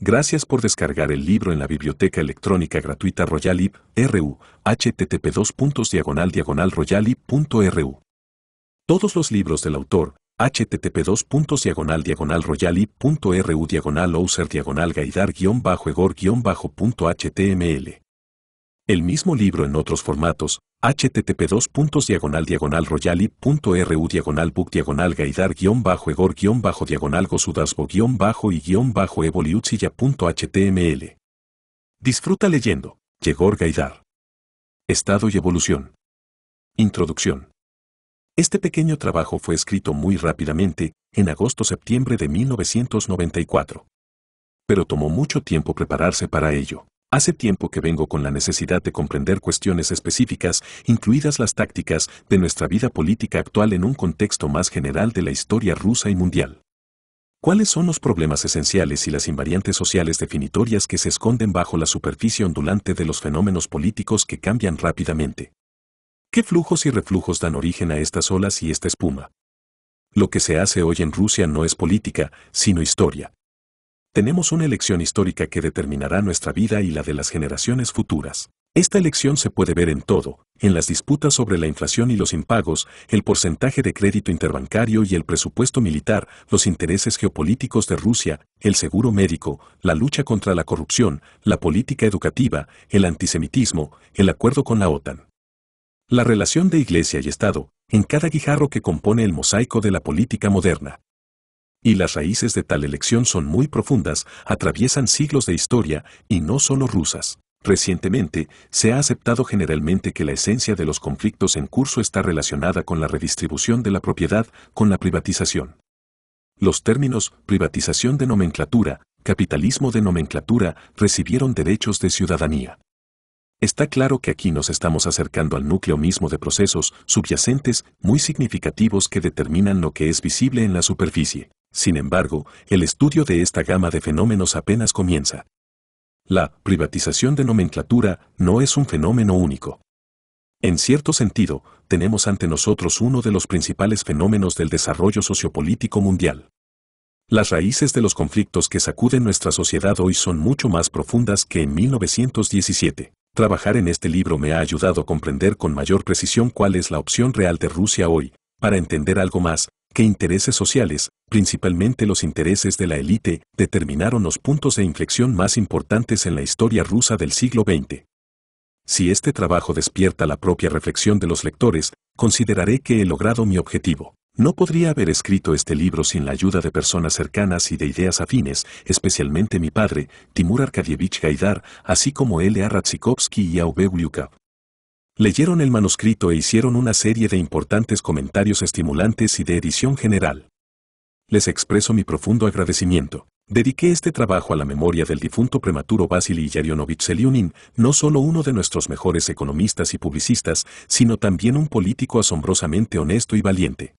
Gracias por descargar el libro en la biblioteca electrónica gratuita Royalib, RU, http royalib.ru. Todos los libros del autor, http diagonal royalib.ru diagonal gaidar egor html. El mismo libro en otros formatos, http 2 diagonal diagonal royali.ru diagonal book diagonal gaidar guión bajo egor guión bajo diagonal gosudasbo bajo y guión bajo Disfruta leyendo. Yegor Gaidar. Estado y evolución. Introducción. Este pequeño trabajo fue escrito muy rápidamente, en agosto-septiembre de 1994. Pero tomó mucho tiempo prepararse para ello. Hace tiempo que vengo con la necesidad de comprender cuestiones específicas, incluidas las tácticas, de nuestra vida política actual en un contexto más general de la historia rusa y mundial. ¿Cuáles son los problemas esenciales y las invariantes sociales definitorias que se esconden bajo la superficie ondulante de los fenómenos políticos que cambian rápidamente? ¿Qué flujos y reflujos dan origen a estas olas y esta espuma? Lo que se hace hoy en Rusia no es política, sino historia. Tenemos una elección histórica que determinará nuestra vida y la de las generaciones futuras. Esta elección se puede ver en todo, en las disputas sobre la inflación y los impagos, el porcentaje de crédito interbancario y el presupuesto militar, los intereses geopolíticos de Rusia, el seguro médico, la lucha contra la corrupción, la política educativa, el antisemitismo, el acuerdo con la OTAN. La relación de Iglesia y Estado, en cada guijarro que compone el mosaico de la política moderna. Y las raíces de tal elección son muy profundas, atraviesan siglos de historia, y no solo rusas. Recientemente, se ha aceptado generalmente que la esencia de los conflictos en curso está relacionada con la redistribución de la propiedad, con la privatización. Los términos privatización de nomenclatura, capitalismo de nomenclatura recibieron derechos de ciudadanía. Está claro que aquí nos estamos acercando al núcleo mismo de procesos subyacentes muy significativos que determinan lo que es visible en la superficie. Sin embargo, el estudio de esta gama de fenómenos apenas comienza. La privatización de nomenclatura no es un fenómeno único. En cierto sentido, tenemos ante nosotros uno de los principales fenómenos del desarrollo sociopolítico mundial. Las raíces de los conflictos que sacuden nuestra sociedad hoy son mucho más profundas que en 1917. Trabajar en este libro me ha ayudado a comprender con mayor precisión cuál es la opción real de Rusia hoy, para entender algo más que intereses sociales, principalmente los intereses de la élite, determinaron los puntos de inflexión más importantes en la historia rusa del siglo XX. Si este trabajo despierta la propia reflexión de los lectores, consideraré que he logrado mi objetivo. No podría haber escrito este libro sin la ayuda de personas cercanas y de ideas afines, especialmente mi padre, Timur Arkadievich Gaidar, así como L.A. Ratsikovsky y V. Lyukov. Leyeron el manuscrito e hicieron una serie de importantes comentarios estimulantes y de edición general. Les expreso mi profundo agradecimiento. Dediqué este trabajo a la memoria del difunto prematuro Vasily Yarionovich Selyunin, no solo uno de nuestros mejores economistas y publicistas, sino también un político asombrosamente honesto y valiente.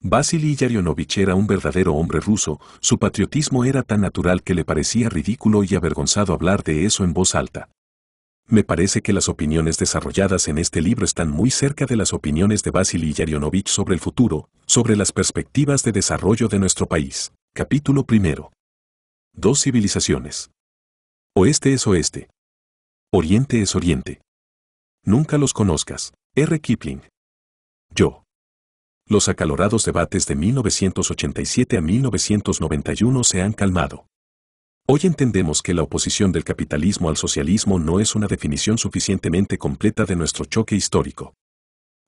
Vasily Yarionovich era un verdadero hombre ruso, su patriotismo era tan natural que le parecía ridículo y avergonzado hablar de eso en voz alta. Me parece que las opiniones desarrolladas en este libro están muy cerca de las opiniones de Vasily Yarionovich sobre el futuro, sobre las perspectivas de desarrollo de nuestro país. Capítulo primero. Dos civilizaciones. Oeste es oeste. Oriente es oriente. Nunca los conozcas. R. Kipling. Yo. Los acalorados debates de 1987 a 1991 se han calmado. Hoy entendemos que la oposición del capitalismo al socialismo no es una definición suficientemente completa de nuestro choque histórico.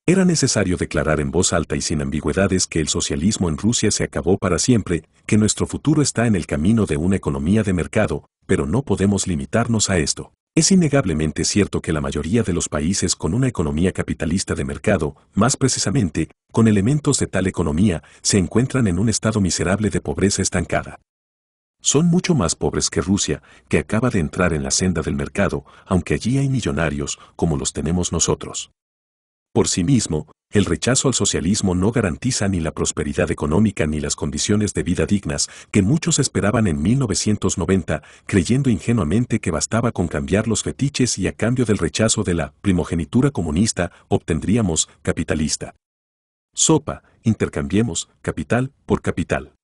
Era necesario declarar en voz alta y sin ambigüedades que el socialismo en Rusia se acabó para siempre, que nuestro futuro está en el camino de una economía de mercado, pero no podemos limitarnos a esto. Es innegablemente cierto que la mayoría de los países con una economía capitalista de mercado, más precisamente, con elementos de tal economía, se encuentran en un estado miserable de pobreza estancada. Son mucho más pobres que Rusia, que acaba de entrar en la senda del mercado, aunque allí hay millonarios como los tenemos nosotros. Por sí mismo, el rechazo al socialismo no garantiza ni la prosperidad económica ni las condiciones de vida dignas que muchos esperaban en 1990, creyendo ingenuamente que bastaba con cambiar los fetiches y a cambio del rechazo de la primogenitura comunista obtendríamos capitalista. Sopa, intercambiemos capital por capital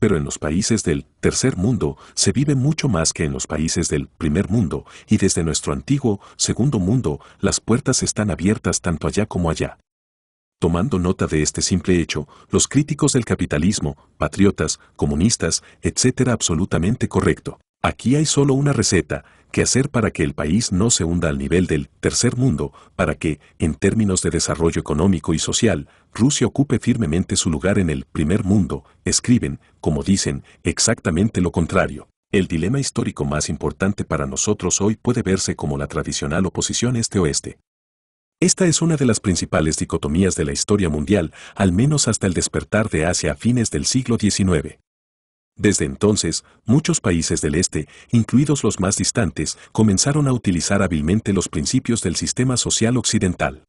pero en los países del tercer mundo se vive mucho más que en los países del primer mundo, y desde nuestro antiguo segundo mundo las puertas están abiertas tanto allá como allá. Tomando nota de este simple hecho, los críticos del capitalismo, patriotas, comunistas, etcétera absolutamente correcto. Aquí hay solo una receta, que hacer para que el país no se hunda al nivel del tercer mundo, para que, en términos de desarrollo económico y social, Rusia ocupe firmemente su lugar en el primer mundo, escriben, como dicen, exactamente lo contrario. El dilema histórico más importante para nosotros hoy puede verse como la tradicional oposición este-oeste. Esta es una de las principales dicotomías de la historia mundial, al menos hasta el despertar de Asia a fines del siglo XIX. Desde entonces, muchos países del este, incluidos los más distantes, comenzaron a utilizar hábilmente los principios del sistema social occidental.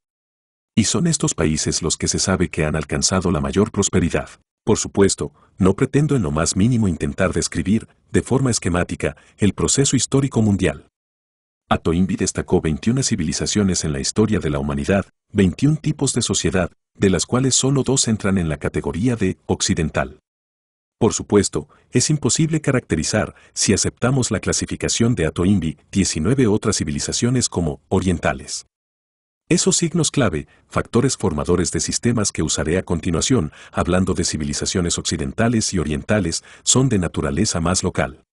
Y son estos países los que se sabe que han alcanzado la mayor prosperidad. Por supuesto, no pretendo en lo más mínimo intentar describir, de forma esquemática, el proceso histórico mundial. Atoimbi destacó 21 civilizaciones en la historia de la humanidad, 21 tipos de sociedad, de las cuales solo dos entran en la categoría de occidental. Por supuesto, es imposible caracterizar, si aceptamos la clasificación de Atoimbi, 19 otras civilizaciones como orientales. Esos signos clave, factores formadores de sistemas que usaré a continuación, hablando de civilizaciones occidentales y orientales, son de naturaleza más local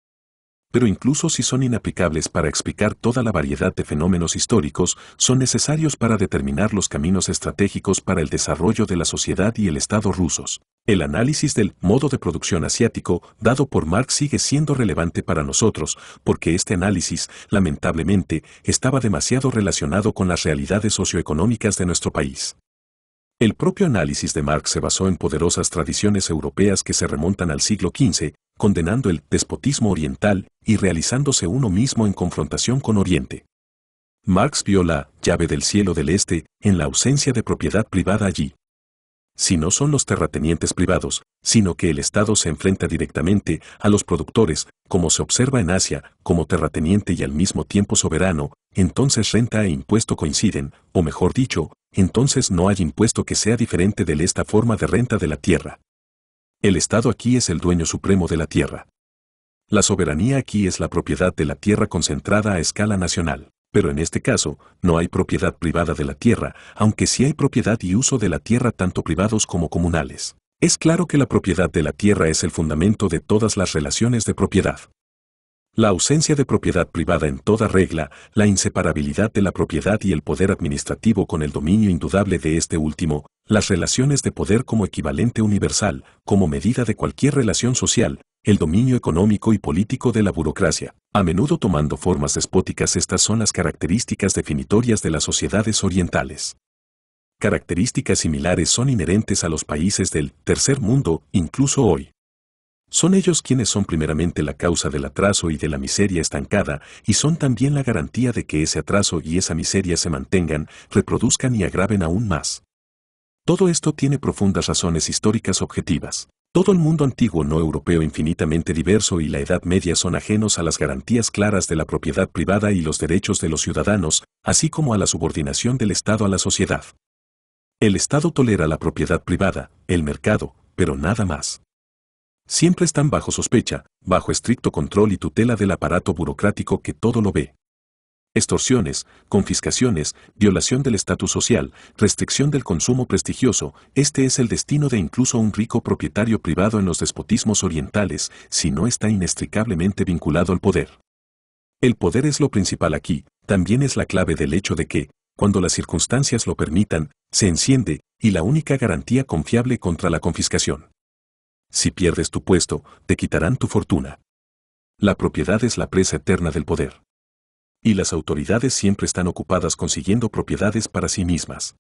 pero incluso si son inaplicables para explicar toda la variedad de fenómenos históricos, son necesarios para determinar los caminos estratégicos para el desarrollo de la sociedad y el Estado rusos. El análisis del modo de producción asiático dado por Marx sigue siendo relevante para nosotros, porque este análisis, lamentablemente, estaba demasiado relacionado con las realidades socioeconómicas de nuestro país. El propio análisis de Marx se basó en poderosas tradiciones europeas que se remontan al siglo XV, condenando el despotismo oriental y realizándose uno mismo en confrontación con Oriente. Marx vio la llave del cielo del Este en la ausencia de propiedad privada allí. Si no son los terratenientes privados, sino que el Estado se enfrenta directamente a los productores, como se observa en Asia, como terrateniente y al mismo tiempo soberano, entonces renta e impuesto coinciden, o mejor dicho, entonces no hay impuesto que sea diferente de esta forma de renta de la tierra. El Estado aquí es el dueño supremo de la tierra. La soberanía aquí es la propiedad de la tierra concentrada a escala nacional, pero en este caso no hay propiedad privada de la tierra, aunque sí hay propiedad y uso de la tierra tanto privados como comunales. Es claro que la propiedad de la tierra es el fundamento de todas las relaciones de propiedad. La ausencia de propiedad privada en toda regla, la inseparabilidad de la propiedad y el poder administrativo con el dominio indudable de este último, las relaciones de poder como equivalente universal, como medida de cualquier relación social, el dominio económico y político de la burocracia, a menudo tomando formas despóticas estas son las características definitorias de las sociedades orientales. Características similares son inherentes a los países del tercer mundo, incluso hoy. Son ellos quienes son primeramente la causa del atraso y de la miseria estancada, y son también la garantía de que ese atraso y esa miseria se mantengan, reproduzcan y agraven aún más. Todo esto tiene profundas razones históricas objetivas. Todo el mundo antiguo no europeo infinitamente diverso y la Edad Media son ajenos a las garantías claras de la propiedad privada y los derechos de los ciudadanos, así como a la subordinación del Estado a la sociedad. El Estado tolera la propiedad privada, el mercado, pero nada más siempre están bajo sospecha, bajo estricto control y tutela del aparato burocrático que todo lo ve. Extorsiones, confiscaciones, violación del estatus social, restricción del consumo prestigioso, este es el destino de incluso un rico propietario privado en los despotismos orientales, si no está inextricablemente vinculado al poder. El poder es lo principal aquí, también es la clave del hecho de que, cuando las circunstancias lo permitan, se enciende, y la única garantía confiable contra la confiscación. Si pierdes tu puesto, te quitarán tu fortuna. La propiedad es la presa eterna del poder. Y las autoridades siempre están ocupadas consiguiendo propiedades para sí mismas.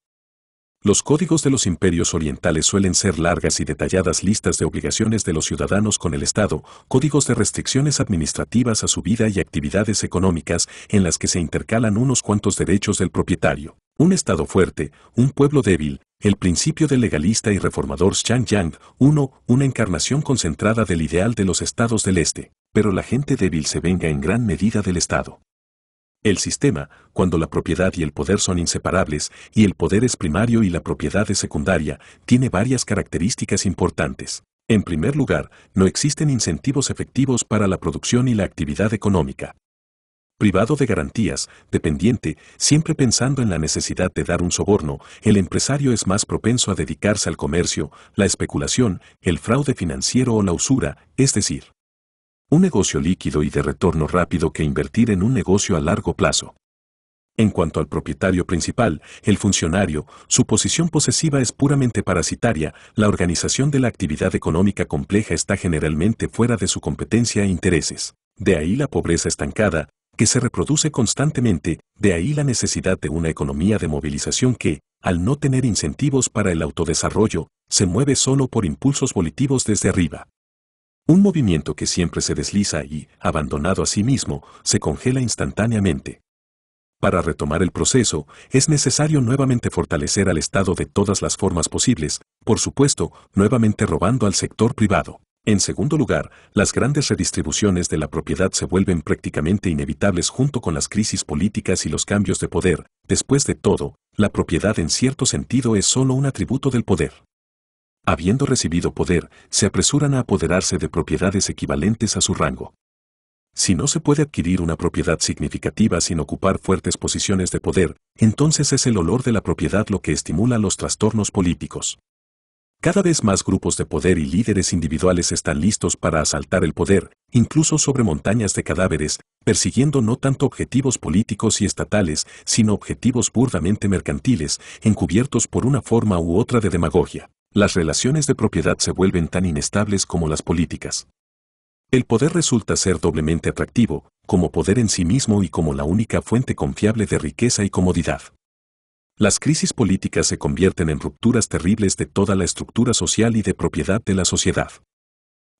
Los códigos de los imperios orientales suelen ser largas y detalladas listas de obligaciones de los ciudadanos con el Estado, códigos de restricciones administrativas a su vida y actividades económicas en las que se intercalan unos cuantos derechos del propietario. Un Estado fuerte, un pueblo débil, el principio del legalista y reformador Xiang Yang, uno, Una encarnación concentrada del ideal de los estados del este, pero la gente débil se venga en gran medida del estado. El sistema, cuando la propiedad y el poder son inseparables, y el poder es primario y la propiedad es secundaria, tiene varias características importantes. En primer lugar, no existen incentivos efectivos para la producción y la actividad económica privado de garantías, dependiente, siempre pensando en la necesidad de dar un soborno, el empresario es más propenso a dedicarse al comercio, la especulación, el fraude financiero o la usura, es decir, un negocio líquido y de retorno rápido que invertir en un negocio a largo plazo. En cuanto al propietario principal, el funcionario, su posición posesiva es puramente parasitaria, la organización de la actividad económica compleja está generalmente fuera de su competencia e intereses. De ahí la pobreza estancada, que se reproduce constantemente, de ahí la necesidad de una economía de movilización que, al no tener incentivos para el autodesarrollo, se mueve solo por impulsos volitivos desde arriba. Un movimiento que siempre se desliza y, abandonado a sí mismo, se congela instantáneamente. Para retomar el proceso, es necesario nuevamente fortalecer al Estado de todas las formas posibles, por supuesto, nuevamente robando al sector privado. En segundo lugar, las grandes redistribuciones de la propiedad se vuelven prácticamente inevitables junto con las crisis políticas y los cambios de poder. Después de todo, la propiedad en cierto sentido es solo un atributo del poder. Habiendo recibido poder, se apresuran a apoderarse de propiedades equivalentes a su rango. Si no se puede adquirir una propiedad significativa sin ocupar fuertes posiciones de poder, entonces es el olor de la propiedad lo que estimula los trastornos políticos. Cada vez más grupos de poder y líderes individuales están listos para asaltar el poder, incluso sobre montañas de cadáveres, persiguiendo no tanto objetivos políticos y estatales, sino objetivos burdamente mercantiles, encubiertos por una forma u otra de demagogia. Las relaciones de propiedad se vuelven tan inestables como las políticas. El poder resulta ser doblemente atractivo, como poder en sí mismo y como la única fuente confiable de riqueza y comodidad. Las crisis políticas se convierten en rupturas terribles de toda la estructura social y de propiedad de la sociedad.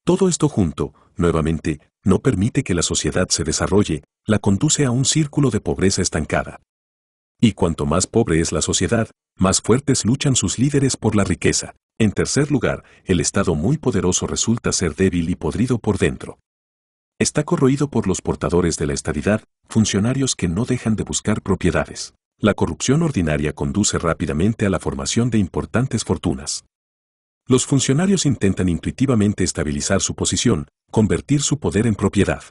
Todo esto junto, nuevamente, no permite que la sociedad se desarrolle, la conduce a un círculo de pobreza estancada. Y cuanto más pobre es la sociedad, más fuertes luchan sus líderes por la riqueza. En tercer lugar, el Estado muy poderoso resulta ser débil y podrido por dentro. Está corroído por los portadores de la estadidad, funcionarios que no dejan de buscar propiedades. La corrupción ordinaria conduce rápidamente a la formación de importantes fortunas. Los funcionarios intentan intuitivamente estabilizar su posición, convertir su poder en propiedad.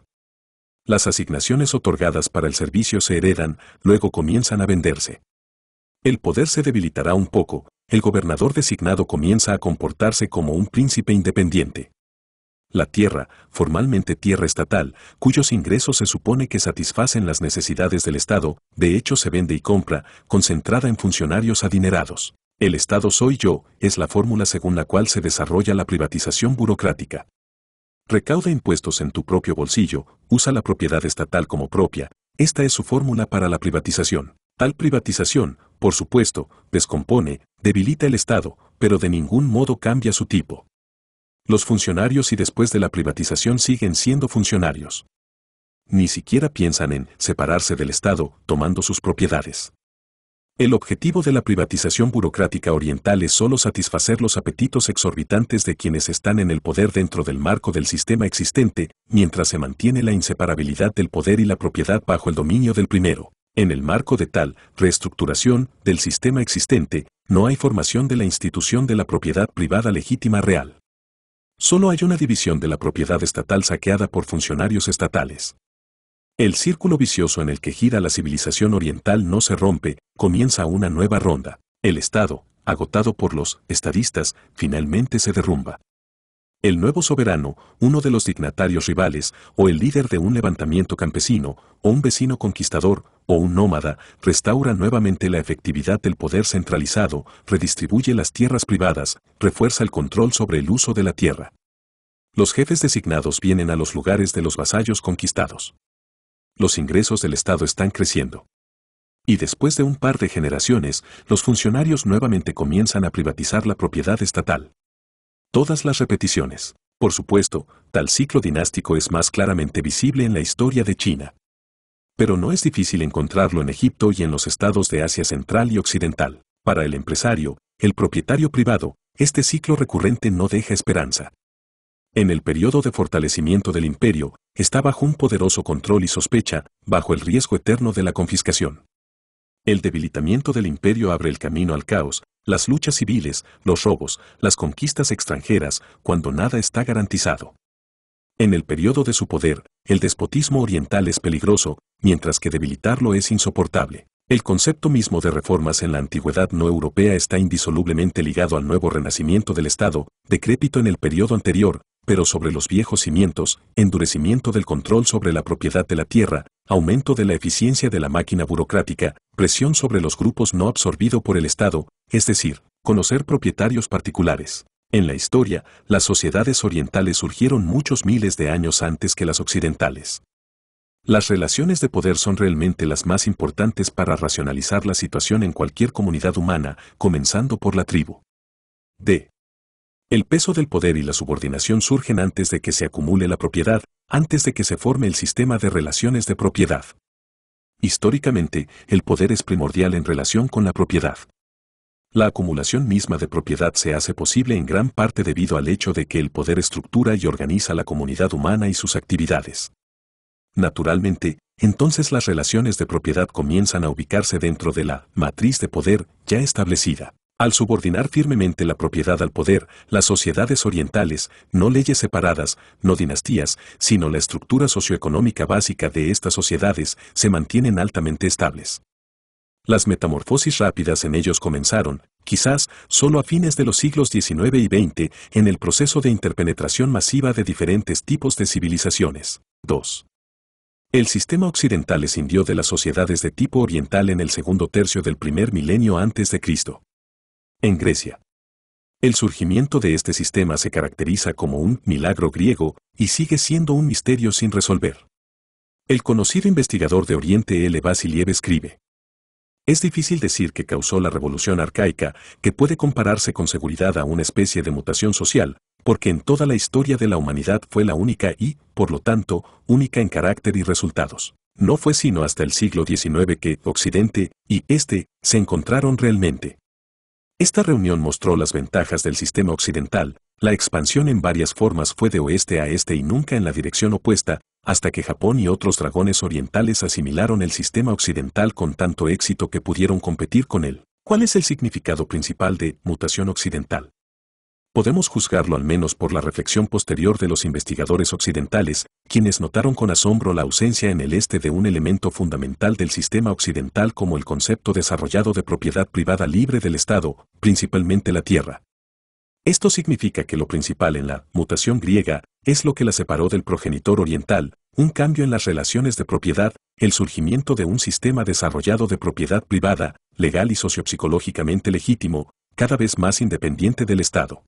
Las asignaciones otorgadas para el servicio se heredan, luego comienzan a venderse. El poder se debilitará un poco, el gobernador designado comienza a comportarse como un príncipe independiente. La tierra, formalmente tierra estatal, cuyos ingresos se supone que satisfacen las necesidades del Estado, de hecho se vende y compra, concentrada en funcionarios adinerados. El Estado soy yo es la fórmula según la cual se desarrolla la privatización burocrática. Recauda impuestos en tu propio bolsillo, usa la propiedad estatal como propia, esta es su fórmula para la privatización. Tal privatización, por supuesto, descompone, debilita el Estado, pero de ningún modo cambia su tipo los funcionarios y después de la privatización siguen siendo funcionarios. Ni siquiera piensan en separarse del Estado tomando sus propiedades. El objetivo de la privatización burocrática oriental es solo satisfacer los apetitos exorbitantes de quienes están en el poder dentro del marco del sistema existente, mientras se mantiene la inseparabilidad del poder y la propiedad bajo el dominio del primero. En el marco de tal reestructuración del sistema existente, no hay formación de la institución de la propiedad privada legítima real. Solo hay una división de la propiedad estatal saqueada por funcionarios estatales. El círculo vicioso en el que gira la civilización oriental no se rompe, comienza una nueva ronda. El Estado, agotado por los estadistas, finalmente se derrumba. El nuevo soberano, uno de los dignatarios rivales, o el líder de un levantamiento campesino, o un vecino conquistador, un nómada, restaura nuevamente la efectividad del poder centralizado, redistribuye las tierras privadas, refuerza el control sobre el uso de la tierra. Los jefes designados vienen a los lugares de los vasallos conquistados. Los ingresos del Estado están creciendo. Y después de un par de generaciones, los funcionarios nuevamente comienzan a privatizar la propiedad estatal. Todas las repeticiones. Por supuesto, tal ciclo dinástico es más claramente visible en la historia de China pero no es difícil encontrarlo en Egipto y en los estados de Asia Central y Occidental. Para el empresario, el propietario privado, este ciclo recurrente no deja esperanza. En el periodo de fortalecimiento del imperio, está bajo un poderoso control y sospecha, bajo el riesgo eterno de la confiscación. El debilitamiento del imperio abre el camino al caos, las luchas civiles, los robos, las conquistas extranjeras, cuando nada está garantizado. En el periodo de su poder, el despotismo oriental es peligroso, mientras que debilitarlo es insoportable. El concepto mismo de reformas en la antigüedad no europea está indisolublemente ligado al nuevo renacimiento del Estado, decrépito en el periodo anterior, pero sobre los viejos cimientos, endurecimiento del control sobre la propiedad de la tierra, aumento de la eficiencia de la máquina burocrática, presión sobre los grupos no absorbido por el Estado, es decir, conocer propietarios particulares. En la historia, las sociedades orientales surgieron muchos miles de años antes que las occidentales. Las relaciones de poder son realmente las más importantes para racionalizar la situación en cualquier comunidad humana, comenzando por la tribu. D. El peso del poder y la subordinación surgen antes de que se acumule la propiedad, antes de que se forme el sistema de relaciones de propiedad. Históricamente, el poder es primordial en relación con la propiedad. La acumulación misma de propiedad se hace posible en gran parte debido al hecho de que el poder estructura y organiza la comunidad humana y sus actividades. Naturalmente, entonces las relaciones de propiedad comienzan a ubicarse dentro de la matriz de poder ya establecida. Al subordinar firmemente la propiedad al poder, las sociedades orientales, no leyes separadas, no dinastías, sino la estructura socioeconómica básica de estas sociedades, se mantienen altamente estables. Las metamorfosis rápidas en ellos comenzaron, quizás, solo a fines de los siglos XIX y XX, en el proceso de interpenetración masiva de diferentes tipos de civilizaciones. 2. El sistema occidental escindió de las sociedades de tipo oriental en el segundo tercio del primer milenio antes de Cristo. En Grecia. El surgimiento de este sistema se caracteriza como un milagro griego y sigue siendo un misterio sin resolver. El conocido investigador de Oriente L. Basiliev escribe, es difícil decir que causó la revolución arcaica, que puede compararse con seguridad a una especie de mutación social, porque en toda la historia de la humanidad fue la única y, por lo tanto, única en carácter y resultados. No fue sino hasta el siglo XIX que Occidente y Este se encontraron realmente. Esta reunión mostró las ventajas del sistema occidental, la expansión en varias formas fue de oeste a este y nunca en la dirección opuesta, hasta que Japón y otros dragones orientales asimilaron el sistema occidental con tanto éxito que pudieron competir con él. ¿Cuál es el significado principal de mutación occidental? Podemos juzgarlo al menos por la reflexión posterior de los investigadores occidentales, quienes notaron con asombro la ausencia en el este de un elemento fundamental del sistema occidental como el concepto desarrollado de propiedad privada libre del Estado, principalmente la tierra. Esto significa que lo principal en la mutación griega es lo que la separó del progenitor oriental, un cambio en las relaciones de propiedad, el surgimiento de un sistema desarrollado de propiedad privada, legal y sociopsicológicamente legítimo, cada vez más independiente del Estado.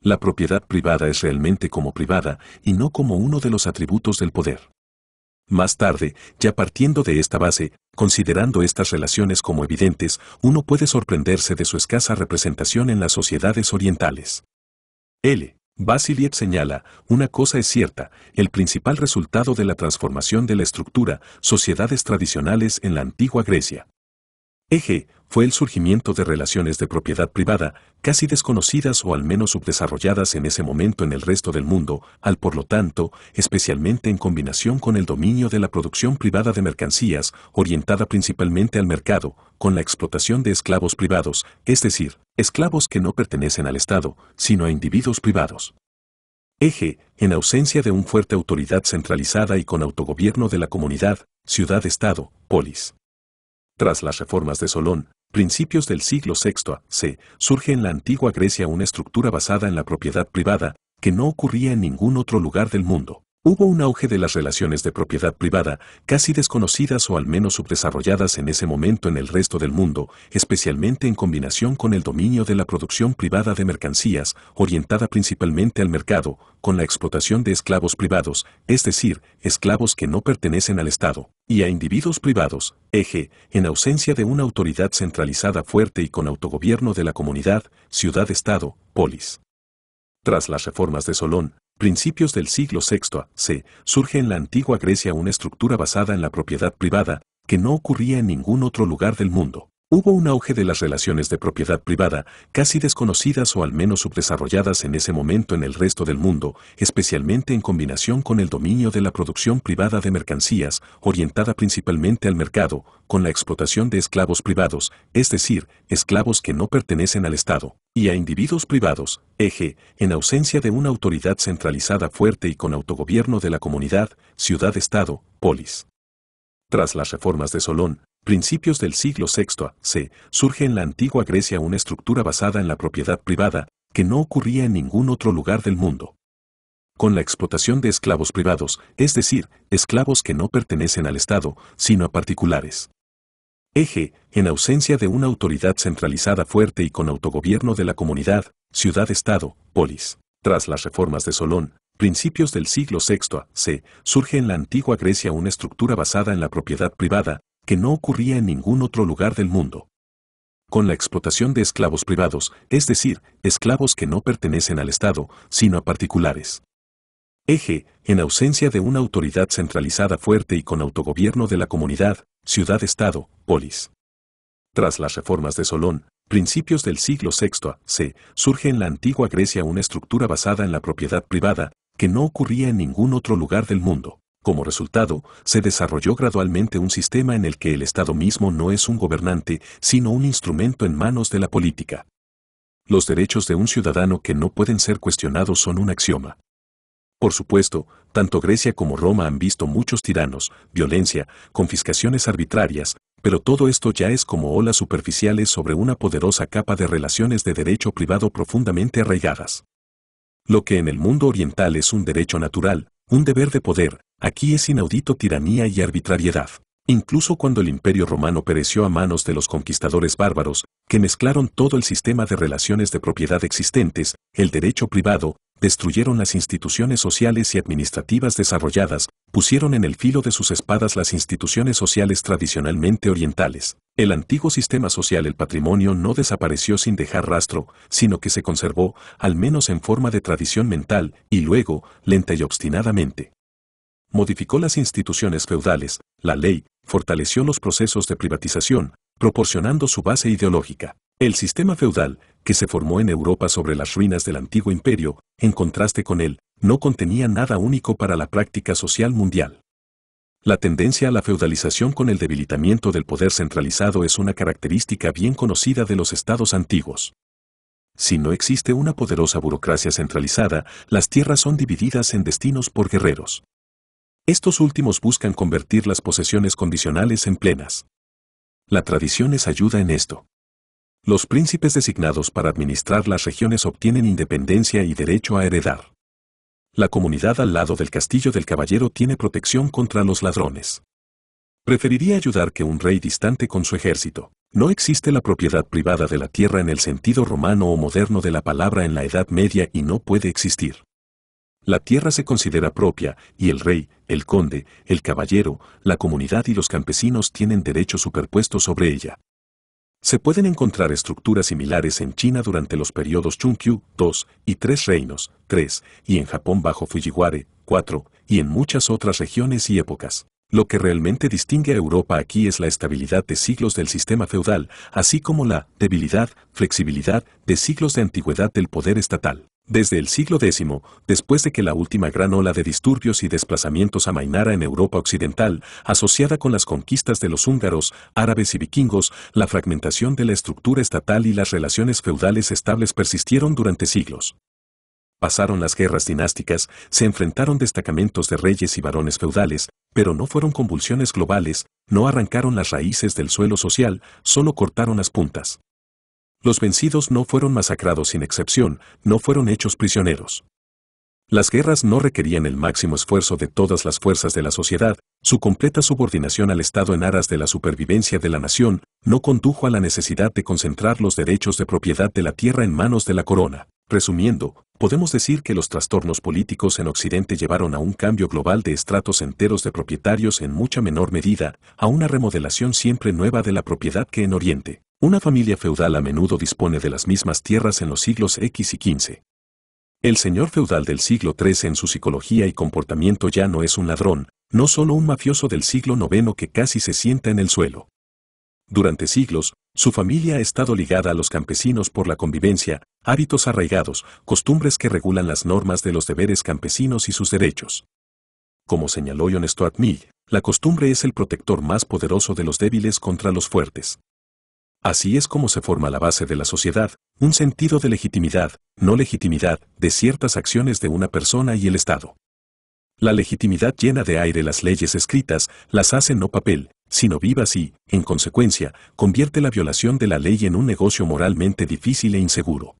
La propiedad privada es realmente como privada y no como uno de los atributos del poder. Más tarde, ya partiendo de esta base, considerando estas relaciones como evidentes, uno puede sorprenderse de su escasa representación en las sociedades orientales. L. Basiliet señala, una cosa es cierta, el principal resultado de la transformación de la estructura, sociedades tradicionales en la antigua Grecia. Eje fue el surgimiento de relaciones de propiedad privada, casi desconocidas o al menos subdesarrolladas en ese momento en el resto del mundo, al por lo tanto, especialmente en combinación con el dominio de la producción privada de mercancías, orientada principalmente al mercado, con la explotación de esclavos privados, es decir, esclavos que no pertenecen al Estado, sino a individuos privados. Eje, en ausencia de un fuerte autoridad centralizada y con autogobierno de la comunidad, ciudad-estado, polis. Tras las reformas de Solón, principios del siglo VI a.C., surge en la antigua Grecia una estructura basada en la propiedad privada, que no ocurría en ningún otro lugar del mundo. Hubo un auge de las relaciones de propiedad privada, casi desconocidas o al menos subdesarrolladas en ese momento en el resto del mundo, especialmente en combinación con el dominio de la producción privada de mercancías, orientada principalmente al mercado, con la explotación de esclavos privados, es decir, esclavos que no pertenecen al Estado, y a individuos privados, eje, en ausencia de una autoridad centralizada fuerte y con autogobierno de la comunidad, ciudad-estado, polis. Tras las reformas de Solón, principios del siglo VI c. surge en la antigua Grecia una estructura basada en la propiedad privada, que no ocurría en ningún otro lugar del mundo. Hubo un auge de las relaciones de propiedad privada, casi desconocidas o al menos subdesarrolladas en ese momento en el resto del mundo, especialmente en combinación con el dominio de la producción privada de mercancías, orientada principalmente al mercado, con la explotación de esclavos privados, es decir, esclavos que no pertenecen al Estado, y a individuos privados, eje, en ausencia de una autoridad centralizada fuerte y con autogobierno de la comunidad, ciudad-estado, polis. Tras las reformas de Solón, principios del siglo VI AC, surge en la antigua Grecia una estructura basada en la propiedad privada, que no ocurría en ningún otro lugar del mundo. Con la explotación de esclavos privados, es decir, esclavos que no pertenecen al Estado, sino a particulares. Eje, en ausencia de una autoridad centralizada fuerte y con autogobierno de la comunidad, ciudad-estado, polis. Tras las reformas de Solón, principios del siglo VI AC, surge en la antigua Grecia una estructura basada en la propiedad privada, que no ocurría en ningún otro lugar del mundo. Con la explotación de esclavos privados, es decir, esclavos que no pertenecen al Estado, sino a particulares. Eje, en ausencia de una autoridad centralizada fuerte y con autogobierno de la comunidad, ciudad-estado, polis. Tras las reformas de Solón, principios del siglo VI a.C., surge en la antigua Grecia una estructura basada en la propiedad privada, que no ocurría en ningún otro lugar del mundo. Como resultado, se desarrolló gradualmente un sistema en el que el Estado mismo no es un gobernante, sino un instrumento en manos de la política. Los derechos de un ciudadano que no pueden ser cuestionados son un axioma. Por supuesto, tanto Grecia como Roma han visto muchos tiranos, violencia, confiscaciones arbitrarias, pero todo esto ya es como olas superficiales sobre una poderosa capa de relaciones de derecho privado profundamente arraigadas. Lo que en el mundo oriental es un derecho natural, un deber de poder, Aquí es inaudito tiranía y arbitrariedad. Incluso cuando el imperio romano pereció a manos de los conquistadores bárbaros, que mezclaron todo el sistema de relaciones de propiedad existentes, el derecho privado, destruyeron las instituciones sociales y administrativas desarrolladas, pusieron en el filo de sus espadas las instituciones sociales tradicionalmente orientales. El antiguo sistema social el patrimonio no desapareció sin dejar rastro, sino que se conservó, al menos en forma de tradición mental, y luego, lenta y obstinadamente modificó las instituciones feudales, la ley, fortaleció los procesos de privatización, proporcionando su base ideológica. El sistema feudal, que se formó en Europa sobre las ruinas del antiguo imperio, en contraste con él, no contenía nada único para la práctica social mundial. La tendencia a la feudalización con el debilitamiento del poder centralizado es una característica bien conocida de los estados antiguos. Si no existe una poderosa burocracia centralizada, las tierras son divididas en destinos por guerreros. Estos últimos buscan convertir las posesiones condicionales en plenas. La tradición les ayuda en esto. Los príncipes designados para administrar las regiones obtienen independencia y derecho a heredar. La comunidad al lado del castillo del caballero tiene protección contra los ladrones. Preferiría ayudar que un rey distante con su ejército. No existe la propiedad privada de la tierra en el sentido romano o moderno de la palabra en la Edad Media y no puede existir la tierra se considera propia y el rey, el conde, el caballero, la comunidad y los campesinos tienen derechos superpuestos sobre ella. Se pueden encontrar estructuras similares en China durante los periodos Chunkyu II y Tres reinos tres y en Japón bajo Fujiwara IV y en muchas otras regiones y épocas. Lo que realmente distingue a Europa aquí es la estabilidad de siglos del sistema feudal, así como la debilidad, flexibilidad de siglos de antigüedad del poder estatal. Desde el siglo X, después de que la última gran ola de disturbios y desplazamientos amainara en Europa occidental, asociada con las conquistas de los húngaros, árabes y vikingos, la fragmentación de la estructura estatal y las relaciones feudales estables persistieron durante siglos. Pasaron las guerras dinásticas, se enfrentaron destacamentos de reyes y varones feudales, pero no fueron convulsiones globales, no arrancaron las raíces del suelo social, solo cortaron las puntas. Los vencidos no fueron masacrados sin excepción, no fueron hechos prisioneros. Las guerras no requerían el máximo esfuerzo de todas las fuerzas de la sociedad, su completa subordinación al Estado en aras de la supervivencia de la nación no condujo a la necesidad de concentrar los derechos de propiedad de la tierra en manos de la corona. Resumiendo, podemos decir que los trastornos políticos en Occidente llevaron a un cambio global de estratos enteros de propietarios en mucha menor medida, a una remodelación siempre nueva de la propiedad que en Oriente. Una familia feudal a menudo dispone de las mismas tierras en los siglos X y XV. El señor feudal del siglo XIII en su psicología y comportamiento ya no es un ladrón, no solo un mafioso del siglo IX que casi se sienta en el suelo. Durante siglos, su familia ha estado ligada a los campesinos por la convivencia, hábitos arraigados, costumbres que regulan las normas de los deberes campesinos y sus derechos. Como señaló John Stuart Mill, la costumbre es el protector más poderoso de los débiles contra los fuertes. Así es como se forma la base de la sociedad, un sentido de legitimidad, no legitimidad, de ciertas acciones de una persona y el Estado. La legitimidad llena de aire las leyes escritas, las hace no papel, sino vivas y, en consecuencia, convierte la violación de la ley en un negocio moralmente difícil e inseguro.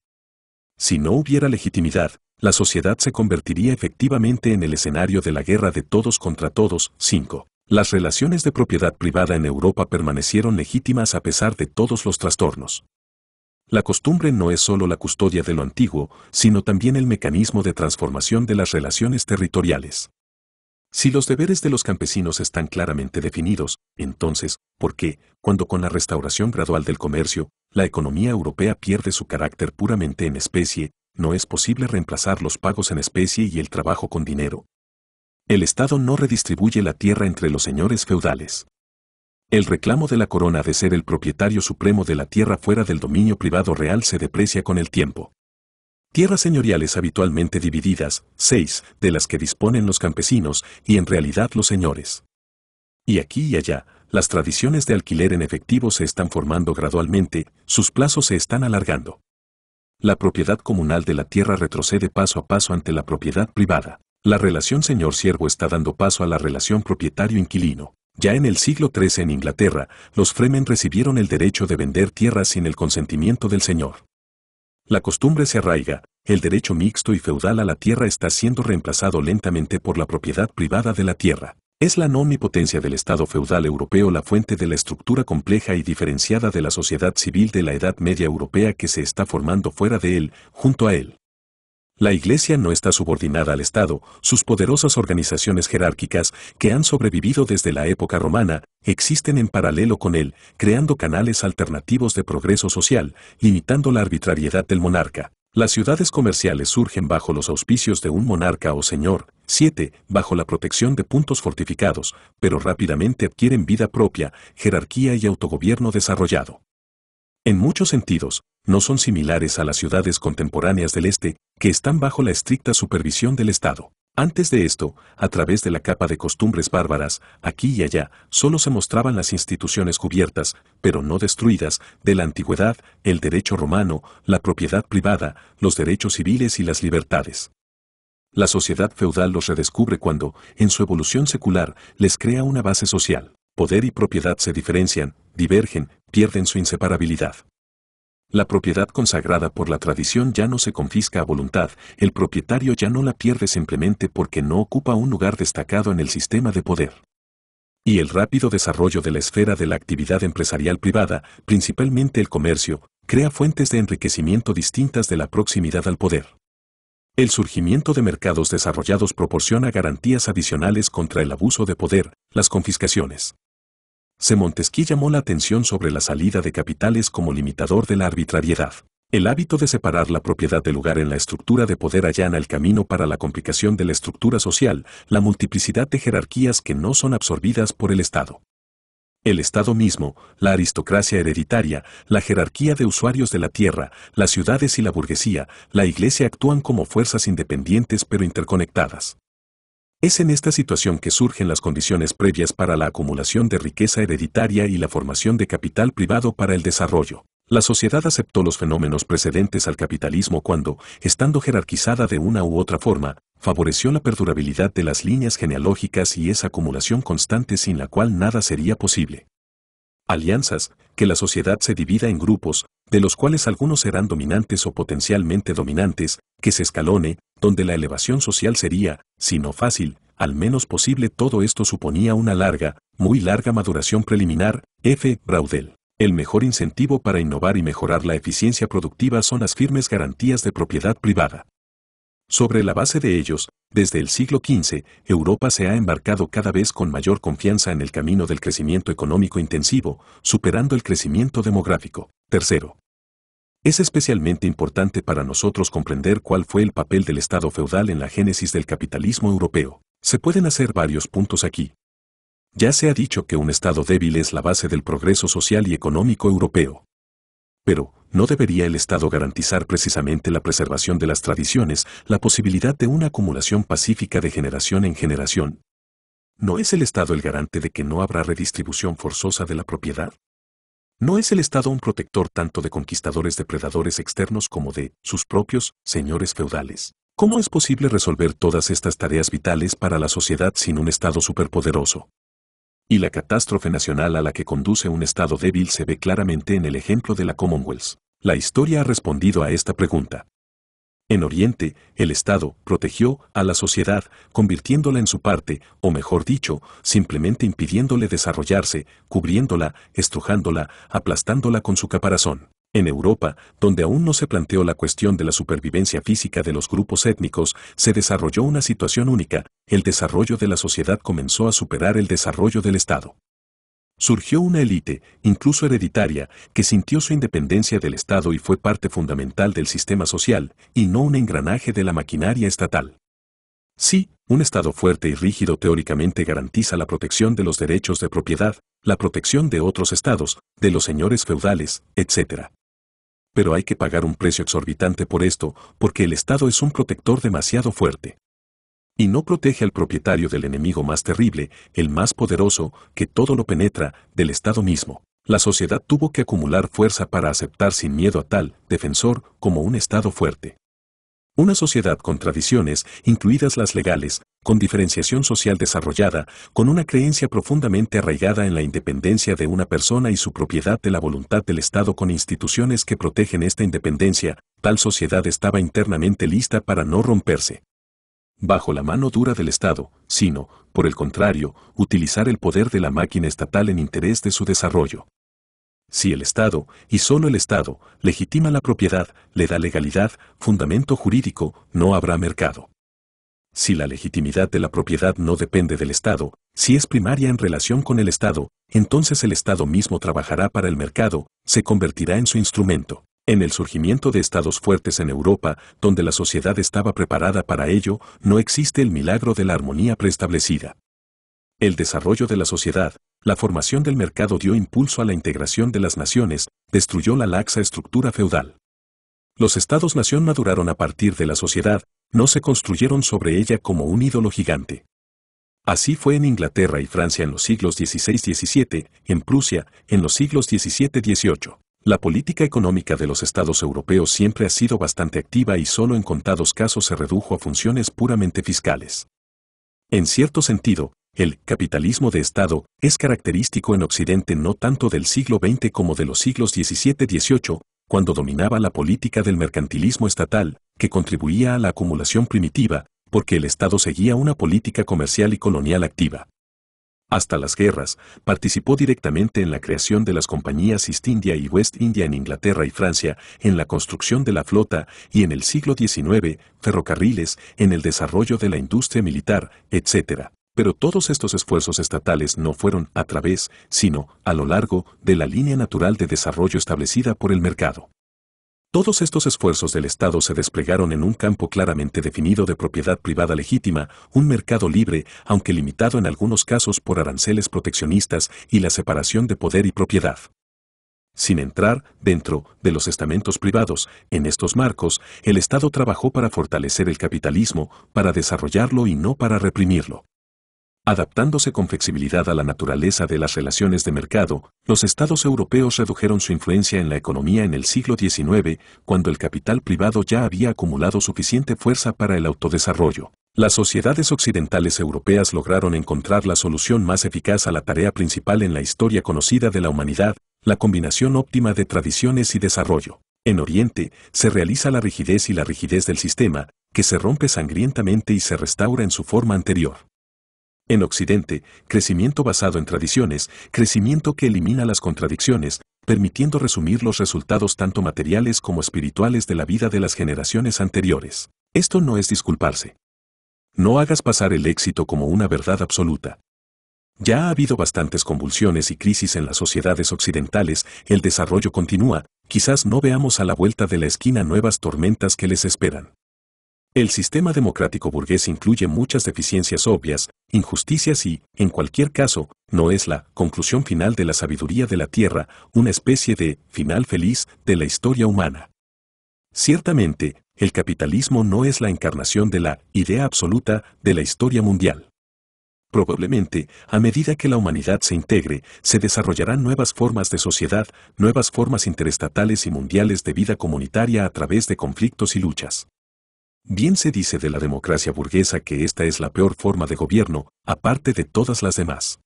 Si no hubiera legitimidad, la sociedad se convertiría efectivamente en el escenario de la guerra de todos contra todos. 5. Las relaciones de propiedad privada en Europa permanecieron legítimas a pesar de todos los trastornos. La costumbre no es solo la custodia de lo antiguo, sino también el mecanismo de transformación de las relaciones territoriales. Si los deberes de los campesinos están claramente definidos, entonces, ¿por qué, cuando con la restauración gradual del comercio, la economía europea pierde su carácter puramente en especie, no es posible reemplazar los pagos en especie y el trabajo con dinero, el Estado no redistribuye la tierra entre los señores feudales. El reclamo de la corona de ser el propietario supremo de la tierra fuera del dominio privado real se deprecia con el tiempo. Tierras señoriales habitualmente divididas, seis, de las que disponen los campesinos y en realidad los señores. Y aquí y allá, las tradiciones de alquiler en efectivo se están formando gradualmente, sus plazos se están alargando. La propiedad comunal de la tierra retrocede paso a paso ante la propiedad privada. La relación señor-siervo está dando paso a la relación propietario-inquilino. Ya en el siglo XIII en Inglaterra, los Fremen recibieron el derecho de vender tierras sin el consentimiento del señor. La costumbre se arraiga, el derecho mixto y feudal a la tierra está siendo reemplazado lentamente por la propiedad privada de la tierra. Es la no omnipotencia del Estado feudal europeo la fuente de la estructura compleja y diferenciada de la sociedad civil de la Edad Media Europea que se está formando fuera de él, junto a él. La Iglesia no está subordinada al Estado, sus poderosas organizaciones jerárquicas, que han sobrevivido desde la época romana, existen en paralelo con él, creando canales alternativos de progreso social, limitando la arbitrariedad del monarca. Las ciudades comerciales surgen bajo los auspicios de un monarca o señor, 7. Bajo la protección de puntos fortificados, pero rápidamente adquieren vida propia, jerarquía y autogobierno desarrollado en muchos sentidos, no son similares a las ciudades contemporáneas del este, que están bajo la estricta supervisión del Estado. Antes de esto, a través de la capa de costumbres bárbaras, aquí y allá, solo se mostraban las instituciones cubiertas, pero no destruidas, de la antigüedad, el derecho romano, la propiedad privada, los derechos civiles y las libertades. La sociedad feudal los redescubre cuando, en su evolución secular, les crea una base social poder y propiedad se diferencian, divergen, pierden su inseparabilidad. La propiedad consagrada por la tradición ya no se confisca a voluntad, el propietario ya no la pierde simplemente porque no ocupa un lugar destacado en el sistema de poder. Y el rápido desarrollo de la esfera de la actividad empresarial privada, principalmente el comercio, crea fuentes de enriquecimiento distintas de la proximidad al poder. El surgimiento de mercados desarrollados proporciona garantías adicionales contra el abuso de poder, las confiscaciones. Se Montesquieu llamó la atención sobre la salida de capitales como limitador de la arbitrariedad. El hábito de separar la propiedad de lugar en la estructura de poder allana el camino para la complicación de la estructura social, la multiplicidad de jerarquías que no son absorbidas por el Estado. El Estado mismo, la aristocracia hereditaria, la jerarquía de usuarios de la tierra, las ciudades y la burguesía, la Iglesia actúan como fuerzas independientes pero interconectadas. Es en esta situación que surgen las condiciones previas para la acumulación de riqueza hereditaria y la formación de capital privado para el desarrollo. La sociedad aceptó los fenómenos precedentes al capitalismo cuando, estando jerarquizada de una u otra forma, favoreció la perdurabilidad de las líneas genealógicas y esa acumulación constante sin la cual nada sería posible. Alianzas, que la sociedad se divida en grupos, de los cuales algunos serán dominantes o potencialmente dominantes, que se escalone, donde la elevación social sería, sino fácil, al menos posible todo esto suponía una larga, muy larga maduración preliminar, F. Braudel. El mejor incentivo para innovar y mejorar la eficiencia productiva son las firmes garantías de propiedad privada. Sobre la base de ellos, desde el siglo XV, Europa se ha embarcado cada vez con mayor confianza en el camino del crecimiento económico intensivo, superando el crecimiento demográfico. Tercero, es especialmente importante para nosotros comprender cuál fue el papel del Estado feudal en la génesis del capitalismo europeo. Se pueden hacer varios puntos aquí. Ya se ha dicho que un Estado débil es la base del progreso social y económico europeo. Pero, ¿no debería el Estado garantizar precisamente la preservación de las tradiciones, la posibilidad de una acumulación pacífica de generación en generación? ¿No es el Estado el garante de que no habrá redistribución forzosa de la propiedad? ¿No es el Estado un protector tanto de conquistadores depredadores externos como de sus propios señores feudales? ¿Cómo es posible resolver todas estas tareas vitales para la sociedad sin un Estado superpoderoso? Y la catástrofe nacional a la que conduce un Estado débil se ve claramente en el ejemplo de la Commonwealth. La historia ha respondido a esta pregunta. En Oriente, el Estado protegió a la sociedad, convirtiéndola en su parte, o mejor dicho, simplemente impidiéndole desarrollarse, cubriéndola, estrujándola, aplastándola con su caparazón. En Europa, donde aún no se planteó la cuestión de la supervivencia física de los grupos étnicos, se desarrolló una situación única, el desarrollo de la sociedad comenzó a superar el desarrollo del Estado. Surgió una élite, incluso hereditaria, que sintió su independencia del Estado y fue parte fundamental del sistema social, y no un engranaje de la maquinaria estatal. Sí, un Estado fuerte y rígido teóricamente garantiza la protección de los derechos de propiedad, la protección de otros estados, de los señores feudales, etc. Pero hay que pagar un precio exorbitante por esto, porque el Estado es un protector demasiado fuerte y no protege al propietario del enemigo más terrible, el más poderoso, que todo lo penetra, del Estado mismo. La sociedad tuvo que acumular fuerza para aceptar sin miedo a tal defensor como un Estado fuerte. Una sociedad con tradiciones, incluidas las legales, con diferenciación social desarrollada, con una creencia profundamente arraigada en la independencia de una persona y su propiedad de la voluntad del Estado con instituciones que protegen esta independencia, tal sociedad estaba internamente lista para no romperse bajo la mano dura del Estado, sino, por el contrario, utilizar el poder de la máquina estatal en interés de su desarrollo. Si el Estado, y solo el Estado, legitima la propiedad, le da legalidad, fundamento jurídico, no habrá mercado. Si la legitimidad de la propiedad no depende del Estado, si es primaria en relación con el Estado, entonces el Estado mismo trabajará para el mercado, se convertirá en su instrumento. En el surgimiento de estados fuertes en Europa, donde la sociedad estaba preparada para ello, no existe el milagro de la armonía preestablecida. El desarrollo de la sociedad, la formación del mercado dio impulso a la integración de las naciones, destruyó la laxa estructura feudal. Los estados-nación maduraron a partir de la sociedad, no se construyeron sobre ella como un ídolo gigante. Así fue en Inglaterra y Francia en los siglos XVI-XVII, en Prusia, en los siglos XVII-XVIII. La política económica de los estados europeos siempre ha sido bastante activa y solo en contados casos se redujo a funciones puramente fiscales. En cierto sentido, el capitalismo de Estado es característico en Occidente no tanto del siglo XX como de los siglos XVII-XVIII, cuando dominaba la política del mercantilismo estatal, que contribuía a la acumulación primitiva, porque el Estado seguía una política comercial y colonial activa. Hasta las guerras, participó directamente en la creación de las compañías East India y West India en Inglaterra y Francia, en la construcción de la flota y en el siglo XIX, ferrocarriles, en el desarrollo de la industria militar, etc. Pero todos estos esfuerzos estatales no fueron a través, sino a lo largo de la línea natural de desarrollo establecida por el mercado. Todos estos esfuerzos del Estado se desplegaron en un campo claramente definido de propiedad privada legítima, un mercado libre, aunque limitado en algunos casos por aranceles proteccionistas y la separación de poder y propiedad. Sin entrar dentro de los estamentos privados, en estos marcos, el Estado trabajó para fortalecer el capitalismo, para desarrollarlo y no para reprimirlo. Adaptándose con flexibilidad a la naturaleza de las relaciones de mercado, los estados europeos redujeron su influencia en la economía en el siglo XIX, cuando el capital privado ya había acumulado suficiente fuerza para el autodesarrollo. Las sociedades occidentales europeas lograron encontrar la solución más eficaz a la tarea principal en la historia conocida de la humanidad, la combinación óptima de tradiciones y desarrollo. En Oriente, se realiza la rigidez y la rigidez del sistema, que se rompe sangrientamente y se restaura en su forma anterior. En Occidente, crecimiento basado en tradiciones, crecimiento que elimina las contradicciones, permitiendo resumir los resultados tanto materiales como espirituales de la vida de las generaciones anteriores. Esto no es disculparse. No hagas pasar el éxito como una verdad absoluta. Ya ha habido bastantes convulsiones y crisis en las sociedades occidentales, el desarrollo continúa, quizás no veamos a la vuelta de la esquina nuevas tormentas que les esperan. El sistema democrático burgués incluye muchas deficiencias obvias, injusticias y, en cualquier caso, no es la conclusión final de la sabiduría de la Tierra, una especie de final feliz de la historia humana. Ciertamente, el capitalismo no es la encarnación de la idea absoluta de la historia mundial. Probablemente, a medida que la humanidad se integre, se desarrollarán nuevas formas de sociedad, nuevas formas interestatales y mundiales de vida comunitaria a través de conflictos y luchas. Bien se dice de la democracia burguesa que esta es la peor forma de gobierno, aparte de todas las demás.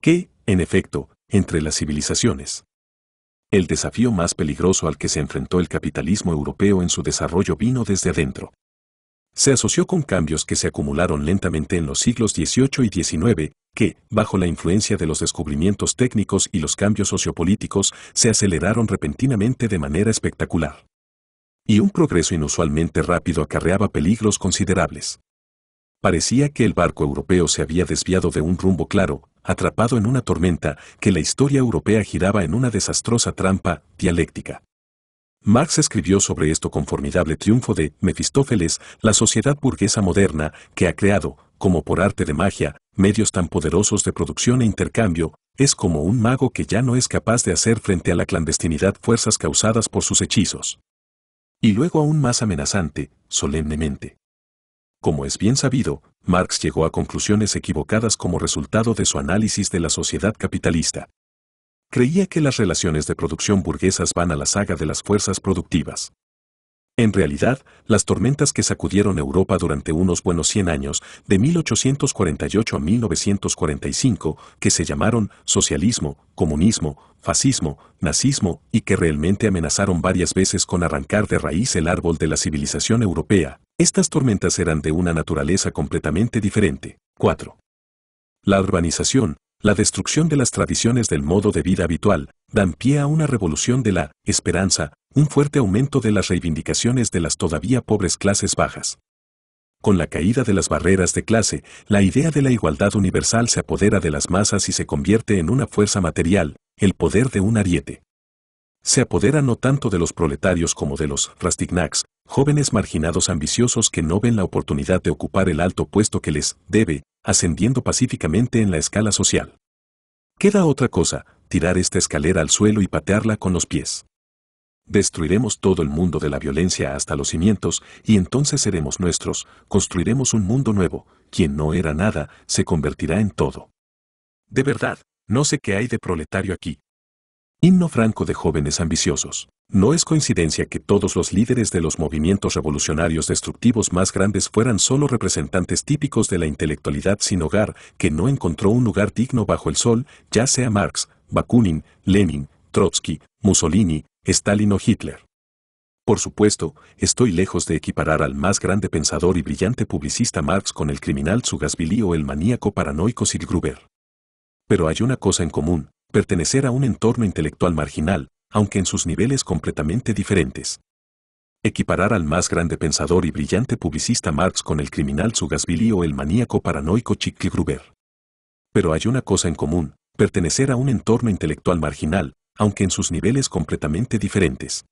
Que, en efecto, entre las civilizaciones. El desafío más peligroso al que se enfrentó el capitalismo europeo en su desarrollo vino desde adentro. Se asoció con cambios que se acumularon lentamente en los siglos XVIII y XIX, que, bajo la influencia de los descubrimientos técnicos y los cambios sociopolíticos, se aceleraron repentinamente de manera espectacular y un progreso inusualmente rápido acarreaba peligros considerables. Parecía que el barco europeo se había desviado de un rumbo claro, atrapado en una tormenta, que la historia europea giraba en una desastrosa trampa dialéctica. Marx escribió sobre esto con formidable triunfo de Mefistófeles, la sociedad burguesa moderna, que ha creado, como por arte de magia, medios tan poderosos de producción e intercambio, es como un mago que ya no es capaz de hacer frente a la clandestinidad fuerzas causadas por sus hechizos y luego aún más amenazante, solemnemente. Como es bien sabido, Marx llegó a conclusiones equivocadas como resultado de su análisis de la sociedad capitalista. Creía que las relaciones de producción burguesas van a la saga de las fuerzas productivas. En realidad, las tormentas que sacudieron Europa durante unos buenos 100 años, de 1848 a 1945, que se llamaron socialismo, comunismo, fascismo, nazismo y que realmente amenazaron varias veces con arrancar de raíz el árbol de la civilización europea, estas tormentas eran de una naturaleza completamente diferente. 4. La urbanización, la destrucción de las tradiciones del modo de vida habitual dan pie a una revolución de la esperanza, un fuerte aumento de las reivindicaciones de las todavía pobres clases bajas. Con la caída de las barreras de clase, la idea de la igualdad universal se apodera de las masas y se convierte en una fuerza material, el poder de un ariete. Se apodera no tanto de los proletarios como de los rastignacs, jóvenes marginados ambiciosos que no ven la oportunidad de ocupar el alto puesto que les debe ascendiendo pacíficamente en la escala social. Queda otra cosa, tirar esta escalera al suelo y patearla con los pies. Destruiremos todo el mundo de la violencia hasta los cimientos y entonces seremos nuestros, construiremos un mundo nuevo, quien no era nada, se convertirá en todo. De verdad, no sé qué hay de proletario aquí, Himno franco de jóvenes ambiciosos. No es coincidencia que todos los líderes de los movimientos revolucionarios destructivos más grandes fueran solo representantes típicos de la intelectualidad sin hogar, que no encontró un lugar digno bajo el sol, ya sea Marx, Bakunin, Lenin, Trotsky, Mussolini, Stalin o Hitler. Por supuesto, estoy lejos de equiparar al más grande pensador y brillante publicista Marx con el criminal Zugasvili o el maníaco paranoico Silgruber. Pero hay una cosa en común, pertenecer a un entorno intelectual marginal, aunque en sus niveles completamente diferentes. Equiparar al más grande pensador y brillante publicista Marx con el criminal Sugasvili o el maníaco paranoico Chicle Gruber. Pero hay una cosa en común, pertenecer a un entorno intelectual marginal, aunque en sus niveles completamente diferentes.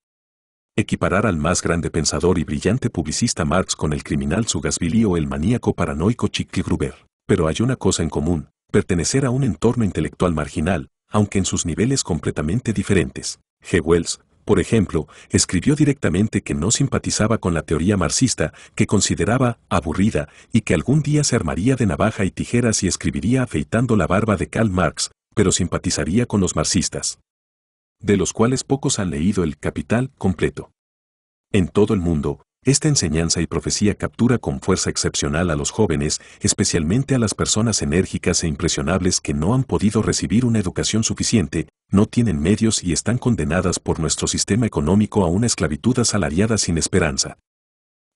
Equiparar al más grande pensador y brillante publicista Marx con el criminal Sugasvili o el maníaco paranoico Chicle Gruber. Pero hay una cosa en común, pertenecer a un entorno intelectual marginal, aunque en sus niveles completamente diferentes. G. Wells, por ejemplo, escribió directamente que no simpatizaba con la teoría marxista, que consideraba aburrida y que algún día se armaría de navaja y tijeras y escribiría afeitando la barba de Karl Marx, pero simpatizaría con los marxistas. De los cuales pocos han leído el Capital completo. En todo el mundo, esta enseñanza y profecía captura con fuerza excepcional a los jóvenes, especialmente a las personas enérgicas e impresionables que no han podido recibir una educación suficiente, no tienen medios y están condenadas por nuestro sistema económico a una esclavitud asalariada sin esperanza.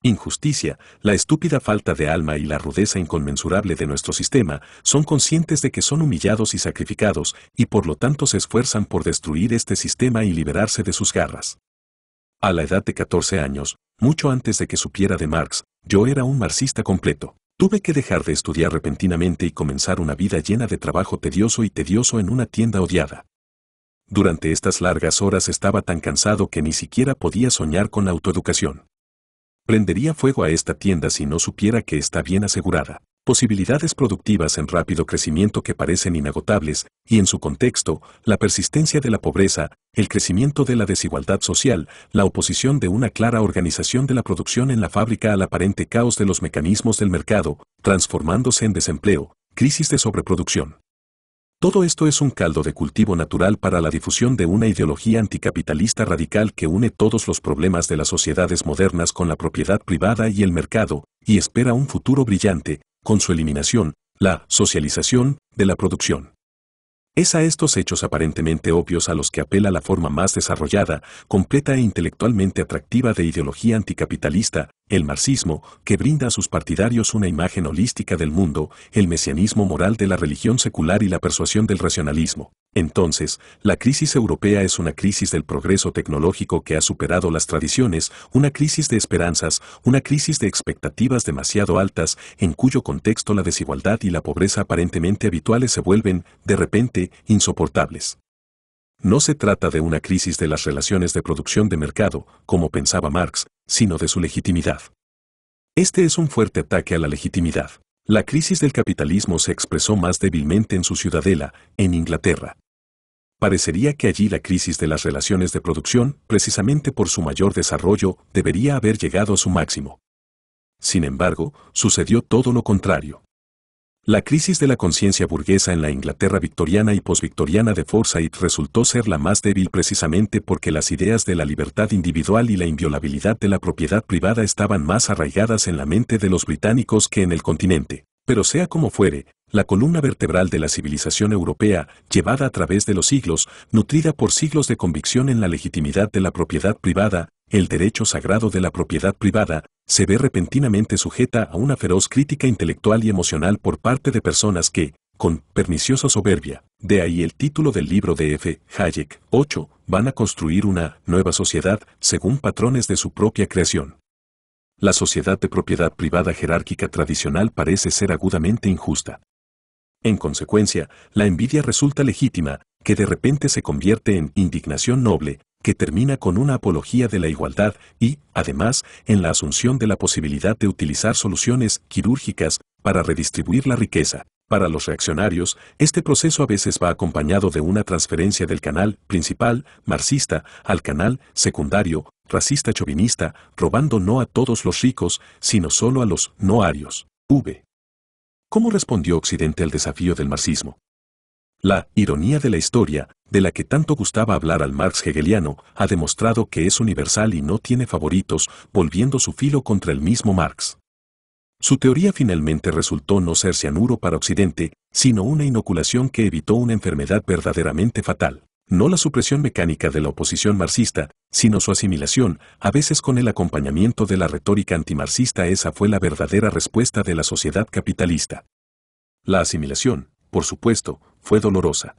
Injusticia, la estúpida falta de alma y la rudeza inconmensurable de nuestro sistema son conscientes de que son humillados y sacrificados, y por lo tanto se esfuerzan por destruir este sistema y liberarse de sus garras. A la edad de 14 años, mucho antes de que supiera de Marx, yo era un marxista completo. Tuve que dejar de estudiar repentinamente y comenzar una vida llena de trabajo tedioso y tedioso en una tienda odiada. Durante estas largas horas estaba tan cansado que ni siquiera podía soñar con autoeducación. Prendería fuego a esta tienda si no supiera que está bien asegurada posibilidades productivas en rápido crecimiento que parecen inagotables, y en su contexto, la persistencia de la pobreza, el crecimiento de la desigualdad social, la oposición de una clara organización de la producción en la fábrica al aparente caos de los mecanismos del mercado, transformándose en desempleo, crisis de sobreproducción. Todo esto es un caldo de cultivo natural para la difusión de una ideología anticapitalista radical que une todos los problemas de las sociedades modernas con la propiedad privada y el mercado, y espera un futuro brillante, con su eliminación, la socialización de la producción. Es a estos hechos aparentemente obvios a los que apela la forma más desarrollada, completa e intelectualmente atractiva de ideología anticapitalista, el marxismo, que brinda a sus partidarios una imagen holística del mundo, el mesianismo moral de la religión secular y la persuasión del racionalismo. Entonces, la crisis europea es una crisis del progreso tecnológico que ha superado las tradiciones, una crisis de esperanzas, una crisis de expectativas demasiado altas, en cuyo contexto la desigualdad y la pobreza aparentemente habituales se vuelven, de repente, insoportables. No se trata de una crisis de las relaciones de producción de mercado, como pensaba Marx, sino de su legitimidad. Este es un fuerte ataque a la legitimidad. La crisis del capitalismo se expresó más débilmente en su ciudadela, en Inglaterra. Parecería que allí la crisis de las relaciones de producción, precisamente por su mayor desarrollo, debería haber llegado a su máximo. Sin embargo, sucedió todo lo contrario. La crisis de la conciencia burguesa en la Inglaterra victoriana y posvictoriana de Forsyth resultó ser la más débil precisamente porque las ideas de la libertad individual y la inviolabilidad de la propiedad privada estaban más arraigadas en la mente de los británicos que en el continente. Pero sea como fuere, la columna vertebral de la civilización europea, llevada a través de los siglos, nutrida por siglos de convicción en la legitimidad de la propiedad privada, el derecho sagrado de la propiedad privada, se ve repentinamente sujeta a una feroz crítica intelectual y emocional por parte de personas que, con perniciosa soberbia, de ahí el título del libro de F. Hayek, 8, van a construir una nueva sociedad según patrones de su propia creación. La sociedad de propiedad privada jerárquica tradicional parece ser agudamente injusta. En consecuencia, la envidia resulta legítima, que de repente se convierte en indignación noble, que termina con una apología de la igualdad y, además, en la asunción de la posibilidad de utilizar soluciones quirúrgicas para redistribuir la riqueza. Para los reaccionarios, este proceso a veces va acompañado de una transferencia del canal principal, marxista, al canal secundario, racista chauvinista, robando no a todos los ricos, sino solo a los noarios. V. ¿Cómo respondió Occidente al desafío del marxismo? La ironía de la historia de la que tanto gustaba hablar al Marx hegeliano, ha demostrado que es universal y no tiene favoritos, volviendo su filo contra el mismo Marx. Su teoría finalmente resultó no ser cianuro para Occidente, sino una inoculación que evitó una enfermedad verdaderamente fatal. No la supresión mecánica de la oposición marxista, sino su asimilación, a veces con el acompañamiento de la retórica antimarxista, esa fue la verdadera respuesta de la sociedad capitalista. La asimilación, por supuesto, fue dolorosa.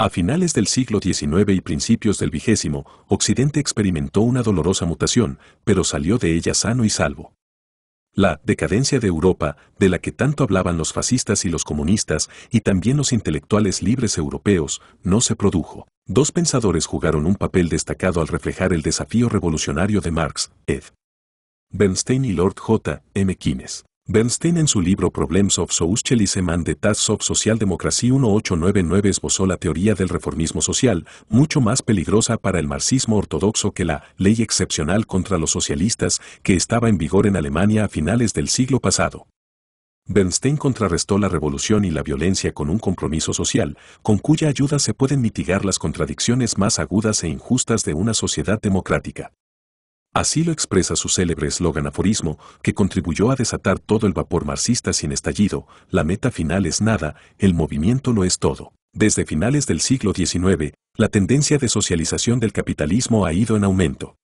A finales del siglo XIX y principios del XX, Occidente experimentó una dolorosa mutación, pero salió de ella sano y salvo. La decadencia de Europa, de la que tanto hablaban los fascistas y los comunistas, y también los intelectuales libres europeos, no se produjo. Dos pensadores jugaron un papel destacado al reflejar el desafío revolucionario de Marx, Ed. Bernstein y Lord J. M. Keynes. Bernstein en su libro Problems of Socialism and the of Social Democracy 1899 esbozó la teoría del reformismo social, mucho más peligrosa para el marxismo ortodoxo que la ley excepcional contra los socialistas que estaba en vigor en Alemania a finales del siglo pasado. Bernstein contrarrestó la revolución y la violencia con un compromiso social, con cuya ayuda se pueden mitigar las contradicciones más agudas e injustas de una sociedad democrática. Así lo expresa su célebre eslogan aforismo, que contribuyó a desatar todo el vapor marxista sin estallido, la meta final es nada, el movimiento lo es todo. Desde finales del siglo XIX, la tendencia de socialización del capitalismo ha ido en aumento.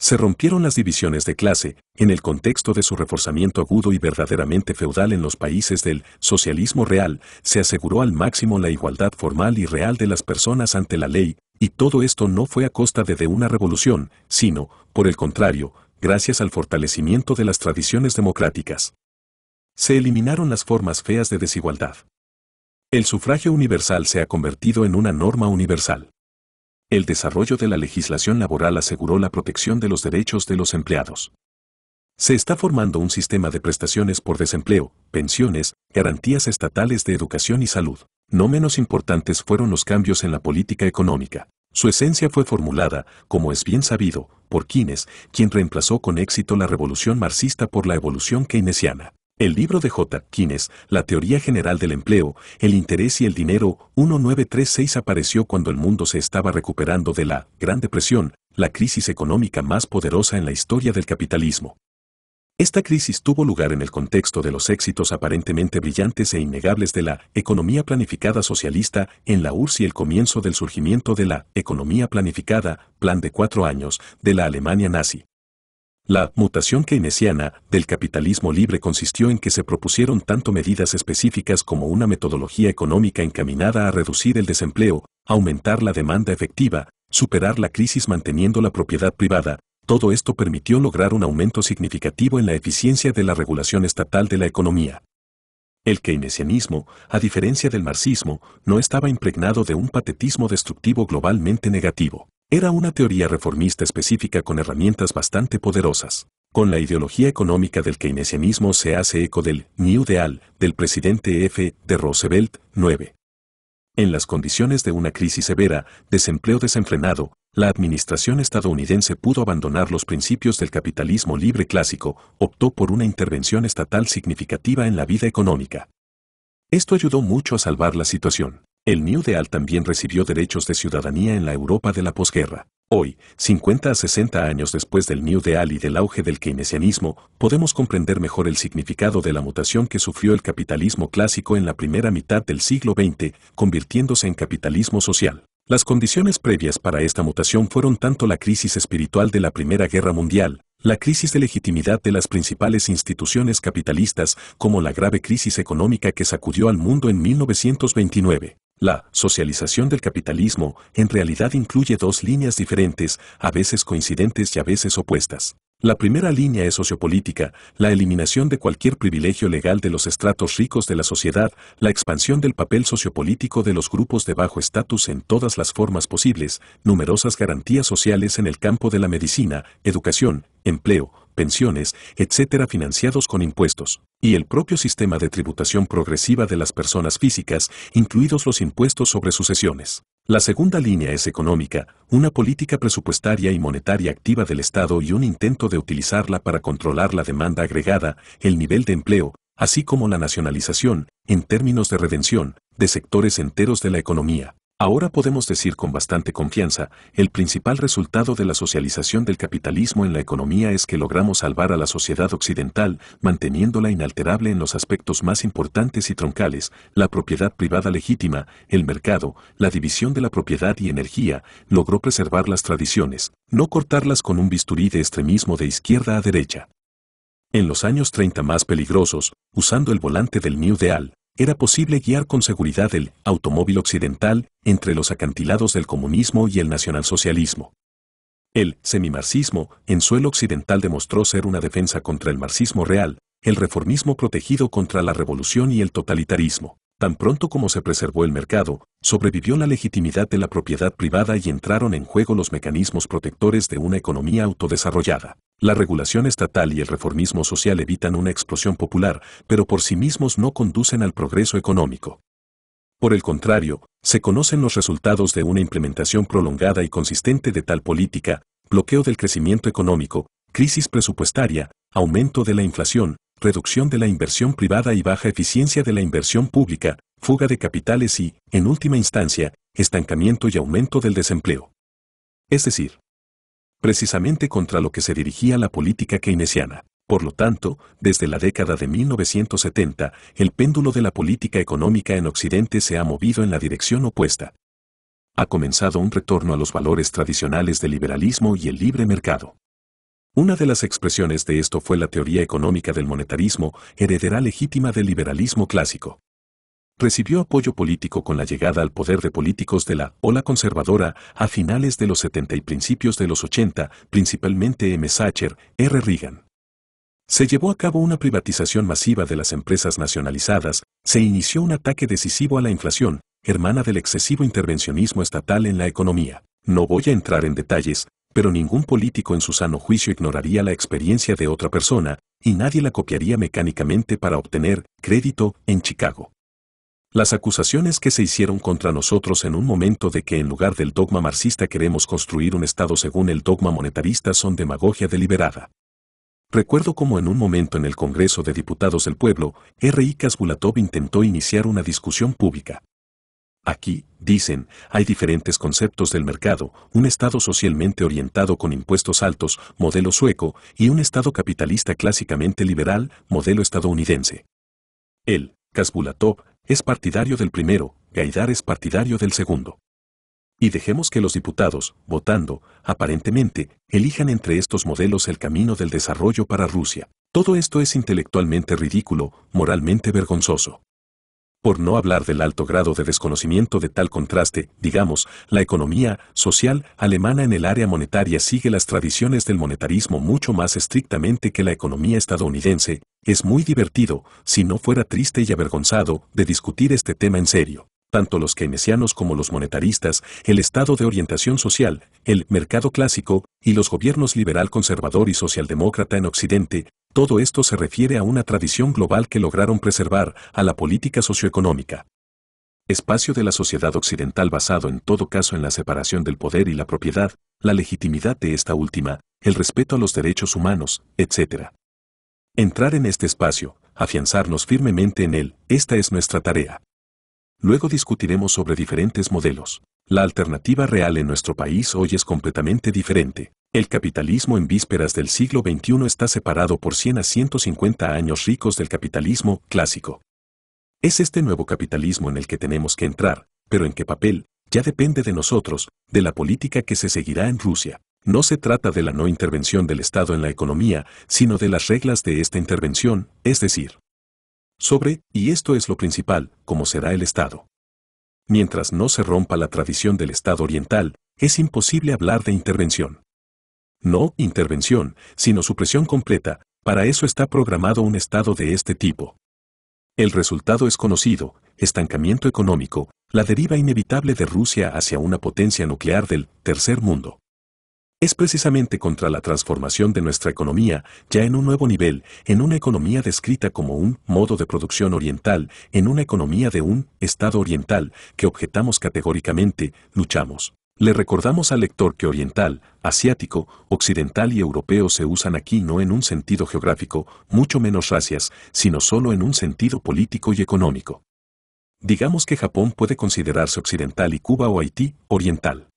Se rompieron las divisiones de clase, en el contexto de su reforzamiento agudo y verdaderamente feudal en los países del socialismo real, se aseguró al máximo la igualdad formal y real de las personas ante la ley, y todo esto no fue a costa de, una revolución, sino, por el contrario, gracias al fortalecimiento de las tradiciones democráticas. Se eliminaron las formas feas de desigualdad. El sufragio universal se ha convertido en una norma universal. El desarrollo de la legislación laboral aseguró la protección de los derechos de los empleados. Se está formando un sistema de prestaciones por desempleo, pensiones, garantías estatales de educación y salud. No menos importantes fueron los cambios en la política económica. Su esencia fue formulada, como es bien sabido, por Keynes, quien reemplazó con éxito la revolución marxista por la evolución keynesiana. El libro de J. Keynes, La teoría general del empleo, el interés y el dinero, 1936 apareció cuando el mundo se estaba recuperando de la Gran Depresión, la crisis económica más poderosa en la historia del capitalismo. Esta crisis tuvo lugar en el contexto de los éxitos aparentemente brillantes e innegables de la economía planificada socialista en la URSS y el comienzo del surgimiento de la economía planificada, plan de cuatro años, de la Alemania nazi. La mutación keynesiana del capitalismo libre consistió en que se propusieron tanto medidas específicas como una metodología económica encaminada a reducir el desempleo, aumentar la demanda efectiva, superar la crisis manteniendo la propiedad privada, todo esto permitió lograr un aumento significativo en la eficiencia de la regulación estatal de la economía. El keynesianismo, a diferencia del marxismo, no estaba impregnado de un patetismo destructivo globalmente negativo. Era una teoría reformista específica con herramientas bastante poderosas. Con la ideología económica del keynesianismo se hace eco del New Deal del presidente F. de Roosevelt, 9. En las condiciones de una crisis severa, desempleo desenfrenado, la administración estadounidense pudo abandonar los principios del capitalismo libre clásico, optó por una intervención estatal significativa en la vida económica. Esto ayudó mucho a salvar la situación. El New Deal también recibió derechos de ciudadanía en la Europa de la posguerra. Hoy, 50 a 60 años después del New Deal y del auge del keynesianismo, podemos comprender mejor el significado de la mutación que sufrió el capitalismo clásico en la primera mitad del siglo XX, convirtiéndose en capitalismo social. Las condiciones previas para esta mutación fueron tanto la crisis espiritual de la Primera Guerra Mundial, la crisis de legitimidad de las principales instituciones capitalistas como la grave crisis económica que sacudió al mundo en 1929. La socialización del capitalismo en realidad incluye dos líneas diferentes, a veces coincidentes y a veces opuestas. La primera línea es sociopolítica, la eliminación de cualquier privilegio legal de los estratos ricos de la sociedad, la expansión del papel sociopolítico de los grupos de bajo estatus en todas las formas posibles, numerosas garantías sociales en el campo de la medicina, educación, empleo, pensiones, etc., financiados con impuestos, y el propio sistema de tributación progresiva de las personas físicas, incluidos los impuestos sobre sucesiones. La segunda línea es económica, una política presupuestaria y monetaria activa del Estado y un intento de utilizarla para controlar la demanda agregada, el nivel de empleo, así como la nacionalización, en términos de redención, de sectores enteros de la economía. Ahora podemos decir con bastante confianza, el principal resultado de la socialización del capitalismo en la economía es que logramos salvar a la sociedad occidental, manteniéndola inalterable en los aspectos más importantes y troncales, la propiedad privada legítima, el mercado, la división de la propiedad y energía, logró preservar las tradiciones, no cortarlas con un bisturí de extremismo de izquierda a derecha. En los años 30 más peligrosos, usando el volante del New Deal, era posible guiar con seguridad el automóvil occidental entre los acantilados del comunismo y el nacionalsocialismo. El semimarxismo en suelo occidental demostró ser una defensa contra el marxismo real, el reformismo protegido contra la revolución y el totalitarismo. Tan pronto como se preservó el mercado, sobrevivió la legitimidad de la propiedad privada y entraron en juego los mecanismos protectores de una economía autodesarrollada. La regulación estatal y el reformismo social evitan una explosión popular, pero por sí mismos no conducen al progreso económico. Por el contrario, se conocen los resultados de una implementación prolongada y consistente de tal política, bloqueo del crecimiento económico, crisis presupuestaria, aumento de la inflación, reducción de la inversión privada y baja eficiencia de la inversión pública, fuga de capitales y, en última instancia, estancamiento y aumento del desempleo. Es decir, precisamente contra lo que se dirigía la política keynesiana. Por lo tanto, desde la década de 1970, el péndulo de la política económica en Occidente se ha movido en la dirección opuesta. Ha comenzado un retorno a los valores tradicionales del liberalismo y el libre mercado. Una de las expresiones de esto fue la teoría económica del monetarismo, heredera legítima del liberalismo clásico recibió apoyo político con la llegada al poder de políticos de la ola conservadora a finales de los 70 y principios de los 80, principalmente M. Sacher, R. Reagan. Se llevó a cabo una privatización masiva de las empresas nacionalizadas, se inició un ataque decisivo a la inflación, hermana del excesivo intervencionismo estatal en la economía. No voy a entrar en detalles, pero ningún político en su sano juicio ignoraría la experiencia de otra persona, y nadie la copiaría mecánicamente para obtener crédito en Chicago. Las acusaciones que se hicieron contra nosotros en un momento de que en lugar del dogma marxista queremos construir un Estado según el dogma monetarista son demagogia deliberada. Recuerdo como en un momento en el Congreso de Diputados del Pueblo, R.I. Kasbulatov intentó iniciar una discusión pública. Aquí, dicen, hay diferentes conceptos del mercado, un Estado socialmente orientado con impuestos altos, modelo sueco, y un Estado capitalista clásicamente liberal, modelo estadounidense. Él, Kasbulatov, es partidario del primero, Gaidar es partidario del segundo. Y dejemos que los diputados, votando, aparentemente, elijan entre estos modelos el camino del desarrollo para Rusia. Todo esto es intelectualmente ridículo, moralmente vergonzoso por no hablar del alto grado de desconocimiento de tal contraste, digamos, la economía social alemana en el área monetaria sigue las tradiciones del monetarismo mucho más estrictamente que la economía estadounidense, es muy divertido, si no fuera triste y avergonzado, de discutir este tema en serio tanto los keynesianos como los monetaristas, el estado de orientación social, el mercado clásico y los gobiernos liberal conservador y socialdemócrata en Occidente todo esto se refiere a una tradición global que lograron preservar, a la política socioeconómica. Espacio de la sociedad occidental basado en todo caso en la separación del poder y la propiedad, la legitimidad de esta última, el respeto a los derechos humanos, etc. Entrar en este espacio, afianzarnos firmemente en él, esta es nuestra tarea. Luego discutiremos sobre diferentes modelos. La alternativa real en nuestro país hoy es completamente diferente. El capitalismo en vísperas del siglo XXI está separado por 100 a 150 años ricos del capitalismo clásico. Es este nuevo capitalismo en el que tenemos que entrar, pero en qué papel, ya depende de nosotros, de la política que se seguirá en Rusia. No se trata de la no intervención del Estado en la economía, sino de las reglas de esta intervención, es decir, sobre, y esto es lo principal, cómo será el Estado. Mientras no se rompa la tradición del Estado oriental, es imposible hablar de intervención no intervención, sino supresión completa, para eso está programado un estado de este tipo. El resultado es conocido, estancamiento económico, la deriva inevitable de Rusia hacia una potencia nuclear del tercer mundo. Es precisamente contra la transformación de nuestra economía, ya en un nuevo nivel, en una economía descrita como un modo de producción oriental, en una economía de un Estado oriental, que objetamos categóricamente, luchamos. Le recordamos al lector que oriental, asiático, occidental y europeo se usan aquí no en un sentido geográfico, mucho menos racias, sino solo en un sentido político y económico. Digamos que Japón puede considerarse occidental y Cuba o Haití, oriental.